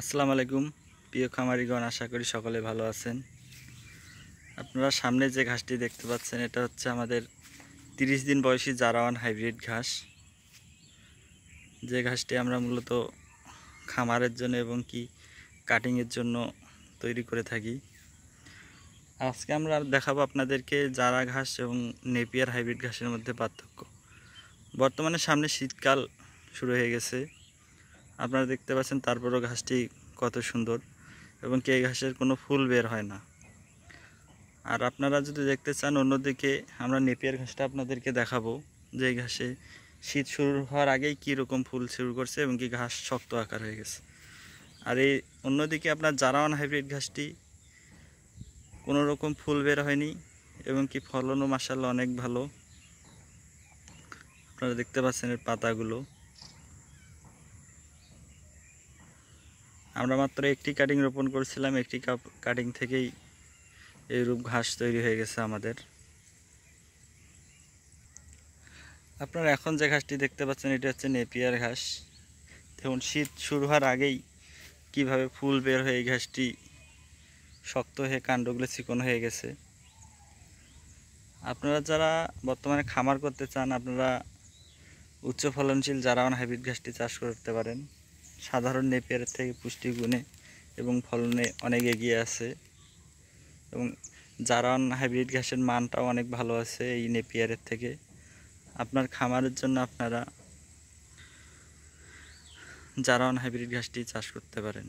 আসসালামু আলাইকুম প্রিয় খামারিগণ আশা করি সকলে ভালো আছেন আপনারা সামনে যে ঘাসটি দেখতে পাচ্ছেন এটা হচ্ছে আমাদের 30 দিন বয়সী জারাওয়ান হাইব্রিড ঘাস যে ঘাসটি আমরা মূলত খামারের জন্য এবং কি কাটিংয়ের জন্য তৈরি করে থাকি আজকে আমরা দেখাবো আপনাদেরকে জারা ঘাস এবং নেপিয়ার হাইব্রিড ঘাসের মধ্যে পার্থক্য বর্তমানে সামনে শীতকাল শুরু হয়ে গেছে আপনারা দেখতে পাচ্ছেন তারপরও ঘাসটি কত সুন্দর এবং কি এই ঘাসের কোনো ফুল বের হয় না আর আপনারা যদি দেখতে চান অন্যদিকে আমরা নেপিয়ার ঘাসটা আপনাদেরকে দেখাবো যে ঘাসে শীত শুরু হওয়ার আগেই রকম ফুল শুরু করছে এবং কি ঘাস শক্ত আকার হয়ে গেছে আর এই অন্যদিকে আপনার জারাওয়ান হাইব্রিড ঘাসটি কোনো রকম ফুল বের হয়নি এবং কি ফলনও মাসাল অনেক ভালো আপনারা দেখতে পাচ্ছেন এর পাতাগুলো আমরা মাত্র একটি কাটিং রোপণ করেছিলাম একটি কাটিং থেকেই এই রূপ ঘাস তৈরি হয়ে গেছে আমাদের আপনারা এখন যে ঘাসটি দেখতে পাচ্ছেন এটি হচ্ছে নেপিয়ার ঘাস দেখুন শীত শুরু হওয়ার আগেই কিভাবে ফুল বের হয়ে এই ঘাসটি শক্ত হয়ে কাণ্ডগুলো চিকন হয়ে গেছে আপনারা যারা বর্তমানে খামার করতে চান আপনারা উচ্চ ফলনশীল জারাওয়ান হাইব্রিড ঘাসটি চাষ করতে পারেন সাধারণ নেপিয়ারের থেকে পুষ্টিগুণে এবং ফলনে অনেক এগিয়ে আছে এবং জারান হাইব্রিড ঘাসের মানটাও অনেক ভালো আছে এই নেপিয়ারের থেকে আপনার খামারের জন্য আপনারা জারান হাইব্রিড ঘাসটি চাষ করতে পারেন